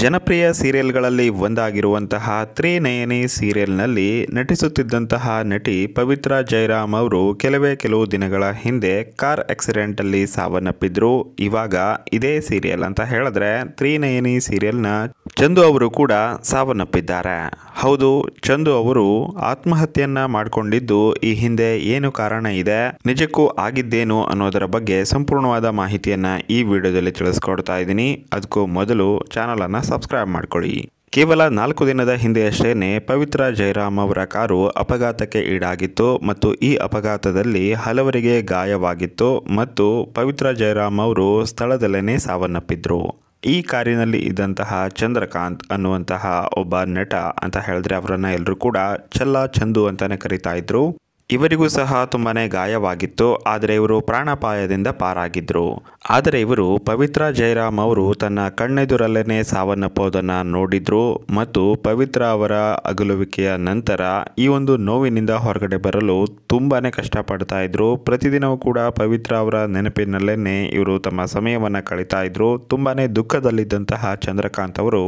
ಜನಪ್ರಿಯ ಸೀರಿಯಲ್ಗಳಲ್ಲಿ ಒಂದಾಗಿರುವಂತಹ ತ್ರಿನಯನಿ ಸೀರಿಯಲ್ನಲ್ಲಿ ನಟಿಸುತ್ತಿದ್ದಂತಹ ನಟಿ ಪವಿತ್ರ ಜೈರಾಮ್ ಅವರು ಕೆಲವೇ ಕೆಲವು ದಿನಗಳ ಹಿಂದೆ ಕಾರ್ ಆಕ್ಸಿಡೆಂಟಲ್ಲಿ ಸಾವನ್ನಪ್ಪಿದ್ರು ಇವಾಗ ಇದೇ ಸೀರಿಯಲ್ ಅಂತ ಹೇಳಿದ್ರೆ ತ್ರಿನಯನಿ ಸೀರಿಯಲ್ನ ಚಂದು ಅವರು ಕೂಡ ಸಾವನ್ನಪ್ಪಿದ್ದಾರೆ ಹೌದು ಚಂದು ಅವರು ಆತ್ಮಹತ್ಯೆಯನ್ನ ಮಾಡಿಕೊಂಡಿದ್ದು ಈ ಹಿಂದೆ ಏನು ಕಾರಣ ಇದೆ ನಿಜಕ್ಕೂ ಆಗಿದ್ದೇನು ಅನ್ನೋದರ ಬಗ್ಗೆ ಸಂಪೂರ್ಣವಾದ ಮಾಹಿತಿಯನ್ನ ಈ ವಿಡಿಯೋದಲ್ಲಿ ತಿಳಿಸ್ಕೊಡ್ತಾ ಇದ್ದೀನಿ ಅದಕ್ಕೂ ಮೊದಲು ಚಾನಲ್ ಅನ್ನ ಸಬ್ಸ್ಕ್ರೈಬ್ ಮಾಡ್ಕೊಳ್ಳಿ ಕೇವಲ ನಾಲ್ಕು ದಿನದ ಹಿಂದೆಯಷ್ಟೇನೆ ಪವಿತ್ರ ಜಯರಾಮ್ ಅವರ ಕಾರು ಅಪಘಾತಕ್ಕೆ ಈಡಾಗಿತ್ತು ಮತ್ತು ಈ ಅಪಘಾತದಲ್ಲಿ ಹಲವರಿಗೆ ಗಾಯವಾಗಿತ್ತು ಮತ್ತು ಪವಿತ್ರ ಜಯರಾಮ್ ಅವರು ಸ್ಥಳದಲ್ಲೇನೆ ಸಾವನ್ನಪ್ಪಿದ್ರು ಈ ಕಾರಿನಲ್ಲಿ ಇದ್ದಂತಹ ಚಂದ್ರಕಾಂತ್ ಅನ್ನುವಂತಹ ಒಬ್ಬ ನಟ ಅಂತ ಹೇಳಿದ್ರೆ ಅವರನ್ನ ಎಲ್ಲರೂ ಕೂಡ ಚಲ್ಲ ಚಂದು ಅಂತಾನೆ ಕರಿತಾ ಇದ್ರು ಇವರಿಗೂ ಸಹ ತುಂಬಾ ಗಾಯವಾಗಿತ್ತು ಆದರೆ ಇವರು ಪ್ರಾಣಾಪಾಯದಿಂದ ಪಾರಾಗಿದ್ದರು ಆದರೆ ಇವರು ಪವಿತ್ರ ಜಯರಾಮ್ ಅವರು ತನ್ನ ಕಣ್ಣೆದುರಲ್ಲೇ ಸಾವನ್ನಪ್ಪೋದನ್ನು ನೋಡಿದ್ರು ಮತ್ತು ಪವಿತ್ರ ಅವರ ಅಗಲುವಿಕೆಯ ನಂತರ ಈ ಒಂದು ನೋವಿನಿಂದ ಹೊರಗಡೆ ಬರಲು ತುಂಬಾ ಕಷ್ಟಪಡ್ತಾ ಇದ್ರು ಪ್ರತಿದಿನವೂ ಕೂಡ ಪವಿತ್ರ ಅವರ ನೆನಪಿನಲ್ಲೇ ಇವರು ತಮ್ಮ ಸಮಯವನ್ನು ಕಳೀತಾ ಇದ್ರು ತುಂಬಾ ದುಃಖದಲ್ಲಿದ್ದಂತಹ ಚಂದ್ರಕಾಂತ್ ಅವರು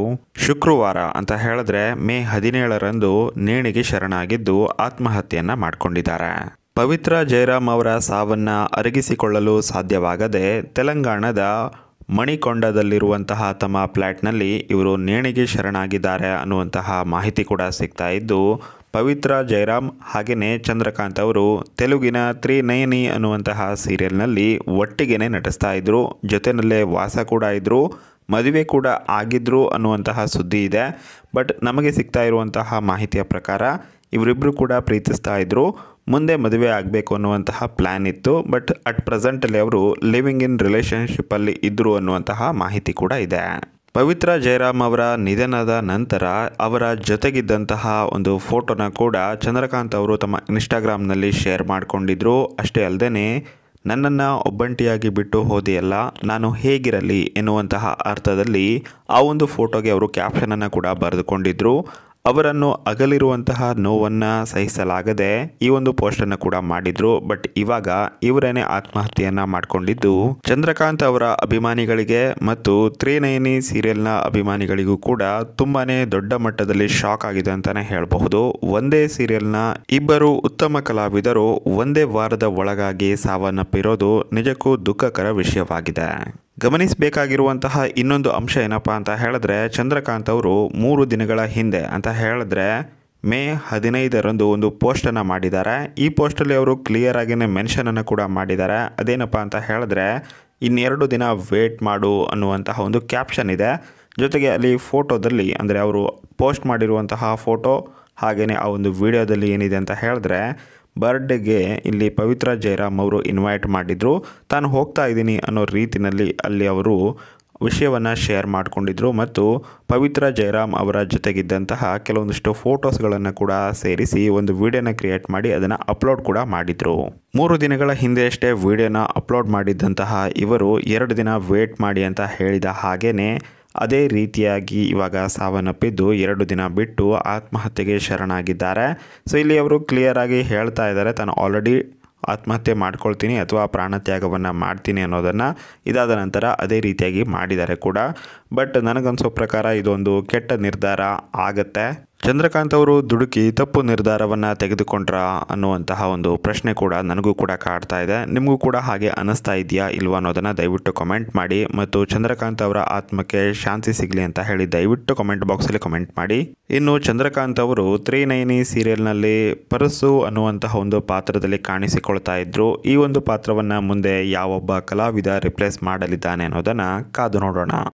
ಶುಕ್ರವಾರ ಅಂತ ಹೇಳಿದ್ರೆ ಮೇ ಹದಿನೇಳರಂದು ನೇಣಿಗೆ ಶರಣಾಗಿದ್ದು ಆತ್ಮಹತ್ಯೆಯನ್ನು ಮಾಡಿಕೊಂಡಿದ್ದಾರೆ ಪವಿತ್ರ ಜಯರಾಮ್ ಅವರ ಸಾವನ್ನು ಅರಗಿಸಿಕೊಳ್ಳಲು ಸಾಧ್ಯವಾಗದೆ ತೆಲಂಗಾಣದ ಮಣಿಕೊಂಡದಲ್ಲಿರುವಂತಹ ತಮ್ಮ ಫ್ಲ್ಯಾಟ್ನಲ್ಲಿ ಇವರು ನೇಣಿಗೆ ಶರಣಾಗಿದ್ದಾರೆ ಅನ್ನುವಂತಹ ಮಾಹಿತಿ ಕೂಡ ಸಿಗ್ತಾ ಇದ್ದು ಪವಿತ್ರ ಜಯರಾಮ್ ಹಾಗೆಯೇ ಚಂದ್ರಕಾಂತ್ ಅವರು ತೆಲುಗಿನ ತ್ರಿನಯನಿ ಅನ್ನುವಂತಹ ಸೀರಿಯಲ್ನಲ್ಲಿ ಒಟ್ಟಿಗೆನೆ ನಟಿಸ್ತಾ ಇದ್ದರು ಜೊತೆಯಲ್ಲೇ ವಾಸ ಕೂಡ ಇದ್ದರು ಮದುವೆ ಕೂಡ ಆಗಿದ್ರು ಅನ್ನುವಂತಹ ಸುದ್ದಿ ಇದೆ ಬಟ್ ನಮಗೆ ಸಿಗ್ತಾ ಇರುವಂತಹ ಮಾಹಿತಿಯ ಪ್ರಕಾರ ಇವರಿಬ್ಬರು ಕೂಡ ಪ್ರೀತಿಸ್ತಾ ಇದ್ದರು ಮುಂದೆ ಮದುವೆ ಆಗಬೇಕು ಅನ್ನುವಂತಹ ಪ್ಲ್ಯಾನ್ ಇತ್ತು ಬಟ್ ಅಟ್ ಪ್ರೆಸೆಂಟಲ್ಲಿ ಅವರು ಲಿವಿಂಗ್ ಇನ್ ರಿಲೇಶನ್ಶಿಪ್ಪಲ್ಲಿ ಇದ್ದರು ಅನ್ನುವಂತಹ ಮಾಹಿತಿ ಕೂಡ ಇದೆ ಪವಿತ್ರ ಜಯರಾಮ್ ಅವರ ನಿಧನದ ನಂತರ ಅವರ ಜೊತೆಗಿದ್ದಂತಹ ಒಂದು ಫೋಟೋನ ಕೂಡ ಚಂದ್ರಕಾಂತ್ ಅವರು ತಮ್ಮ ಇನ್ಸ್ಟಾಗ್ರಾಮ್ನಲ್ಲಿ ಶೇರ್ ಮಾಡಿಕೊಂಡಿದ್ರು ಅಷ್ಟೇ ಅಲ್ಲದೆ ನನ್ನನ್ನು ಒಬ್ಬಂಟಿಯಾಗಿ ಬಿಟ್ಟು ಹೋದೆಯಲ್ಲ ನಾನು ಹೇಗಿರಲಿ ಎನ್ನುವಂತಹ ಅರ್ಥದಲ್ಲಿ ಆ ಒಂದು ಫೋಟೋಗೆ ಅವರು ಕ್ಯಾಪ್ಷನನ್ನು ಕೂಡ ಬರೆದುಕೊಂಡಿದ್ದರು ಅವರನ್ನು ಅಗಲಿರುವಂತಹ ನೋವನ್ನು ಸಹಿಸಲಾಗದೆ ಈ ಒಂದು ಪೋಸ್ಟ್ ಅನ್ನು ಕೂಡ ಮಾಡಿದ್ರು ಬಟ್ ಇವಾಗ ಇವರೇನೆ ಆತ್ಮಹತ್ಯೆಯನ್ನ ಮಾಡಿಕೊಂಡಿದ್ದು ಚಂದ್ರಕಾಂತ್ ಅವರ ಅಭಿಮಾನಿಗಳಿಗೆ ಮತ್ತು ತ್ರಿನಯನಿ ಸೀರಿಯಲ್ನ ಅಭಿಮಾನಿಗಳಿಗೂ ಕೂಡ ತುಂಬಾನೇ ದೊಡ್ಡ ಮಟ್ಟದಲ್ಲಿ ಶಾಕ್ ಆಗಿದೆ ಅಂತಾನೆ ಹೇಳಬಹುದು ಒಂದೇ ಸೀರಿಯಲ್ನ ಇಬ್ಬರು ಉತ್ತಮ ಕಲಾವಿದರು ಒಂದೇ ವಾರದ ಒಳಗಾಗಿ ಸಾವನ್ನಪ್ಪಿರೋದು ನಿಜಕ್ಕೂ ದುಃಖಕರ ವಿಷಯವಾಗಿದೆ ಗಮನಿಸಬೇಕಾಗಿರುವಂತಹ ಇನ್ನೊಂದು ಅಂಶ ಏನಪ್ಪ ಅಂತ ಹೇಳಿದ್ರೆ ಚಂದ್ರಕಾಂತ್ ಅವರು ಮೂರು ದಿನಗಳ ಹಿಂದೆ ಅಂತ ಹೇಳಿದ್ರೆ ಮೇ ಹದಿನೈದರಂದು ಒಂದು ಪೋಸ್ಟನ್ನು ಮಾಡಿದ್ದಾರೆ ಈ ಪೋಸ್ಟಲ್ಲಿ ಅವರು ಕ್ಲಿಯರ್ ಆಗಿನೇ ಮೆನ್ಷನನ್ನು ಕೂಡ ಮಾಡಿದ್ದಾರೆ ಅದೇನಪ್ಪ ಅಂತ ಹೇಳಿದ್ರೆ ಇನ್ನೆರಡು ದಿನ ವೇಟ್ ಮಾಡು ಅನ್ನುವಂತಹ ಒಂದು ಕ್ಯಾಪ್ಷನ್ ಇದೆ ಜೊತೆಗೆ ಅಲ್ಲಿ ಫೋಟೋದಲ್ಲಿ ಅಂದರೆ ಅವರು ಪೋಸ್ಟ್ ಮಾಡಿರುವಂತಹ ಫೋಟೋ ಹಾಗೆಯೇ ಆ ಒಂದು ವಿಡಿಯೋದಲ್ಲಿ ಏನಿದೆ ಅಂತ ಹೇಳಿದ್ರೆ ಬರ್ಡೇಗೆ ಇಲ್ಲಿ ಪವಿತ್ರ ಜಯರಾಮ್ ಅವರು ಇನ್ವೈಟ್ ಮಾಡಿದರು ತಾನು ಹೋಗ್ತಾ ಇದ್ದೀನಿ ಅನ್ನೋ ರೀತಿಯಲ್ಲಿ ಅಲ್ಲಿ ಅವರು ವಿಷಯವನ್ನು ಶೇರ್ ಮಾಡಿಕೊಂಡಿದ್ರು ಮತ್ತು ಪವಿತ್ರ ಜಯರಾಮ್ ಅವರ ಜೊತೆಗಿದ್ದಂತಹ ಕೆಲವೊಂದಿಷ್ಟು ಫೋಟೋಸ್ಗಳನ್ನು ಕೂಡ ಸೇರಿಸಿ ಒಂದು ವಿಡಿಯೋನ ಕ್ರಿಯೇಟ್ ಮಾಡಿ ಅದನ್ನು ಅಪ್ಲೋಡ್ ಕೂಡ ಮಾಡಿದರು ಮೂರು ದಿನಗಳ ಹಿಂದೆಯಷ್ಟೇ ವಿಡಿಯೋನ ಅಪ್ಲೋಡ್ ಮಾಡಿದ್ದಂತಹ ಇವರು ಎರಡು ದಿನ ವೇಟ್ ಮಾಡಿ ಅಂತ ಹೇಳಿದ ಹಾಗೇ ಅದೇ ರೀತಿಯಾಗಿ ಇವಾಗ ಸಾವನ್ನಪ್ಪಿದ್ದು ಎರಡು ದಿನ ಬಿಟ್ಟು ಆತ್ಮಹತ್ಯೆಗೆ ಶರಣಾಗಿದ್ದಾರೆ ಸೊ ಇಲ್ಲಿ ಅವರು ಕ್ಲಿಯರಾಗಿ ಹೇಳ್ತಾ ಇದ್ದಾರೆ ತಾನು ಆಲ್ರೆಡಿ ಆತ್ಮಹತ್ಯೆ ಮಾಡ್ಕೊಳ್ತೀನಿ ಅಥವಾ ಪ್ರಾಣತ್ಯಾಗವನ್ನು ಮಾಡ್ತೀನಿ ಅನ್ನೋದನ್ನು ಇದಾದ ನಂತರ ಅದೇ ರೀತಿಯಾಗಿ ಮಾಡಿದ್ದಾರೆ ಕೂಡ ಬಟ್ ನನಗನ್ಸೋ ಪ್ರಕಾರ ಇದೊಂದು ಕೆಟ್ಟ ನಿರ್ಧಾರ ಆಗತ್ತೆ ಚಂದ್ರಕಾಂತ್ ಅವರು ದುಡುಕಿ ತಪ್ಪು ನಿರ್ಧಾರವನ್ನು ತೆಗೆದುಕೊಂಡ್ರ ಅನ್ನುವಂತಹ ಒಂದು ಪ್ರಶ್ನೆ ಕೂಡ ನನಗೂ ಕೂಡ ಕಾಡ್ತಾ ಇದೆ ನಿಮಗೂ ಕೂಡ ಹಾಗೆ ಅನ್ನಿಸ್ತಾ ಇದೆಯಾ ಇಲ್ವಾ ಅನ್ನೋದನ್ನು ದಯವಿಟ್ಟು ಕಮೆಂಟ್ ಮಾಡಿ ಮತ್ತು ಚಂದ್ರಕಾಂತ್ ಅವರ ಆತ್ಮಕ್ಕೆ ಶಾಂತಿ ಸಿಗಲಿ ಅಂತ ಹೇಳಿ ದಯವಿಟ್ಟು ಕಮೆಂಟ್ ಬಾಕ್ಸಲ್ಲಿ ಕಮೆಂಟ್ ಮಾಡಿ ಇನ್ನು ಚಂದ್ರಕಾಂತ್ ಅವರು ತ್ರೀ ನೈನಿ ಸೀರಿಯಲ್ನಲ್ಲಿ ಪರಸು ಅನ್ನುವಂತಹ ಒಂದು ಪಾತ್ರದಲ್ಲಿ ಕಾಣಿಸಿಕೊಳ್ತಾ ಇದ್ರು ಈ ಒಂದು ಪಾತ್ರವನ್ನು ಮುಂದೆ ಯಾವೊಬ್ಬ ಕಲಾವಿದ ರಿಪ್ಲೇಸ್ ಮಾಡಲಿದ್ದಾನೆ ಅನ್ನೋದನ್ನು ಕಾದು ನೋಡೋಣ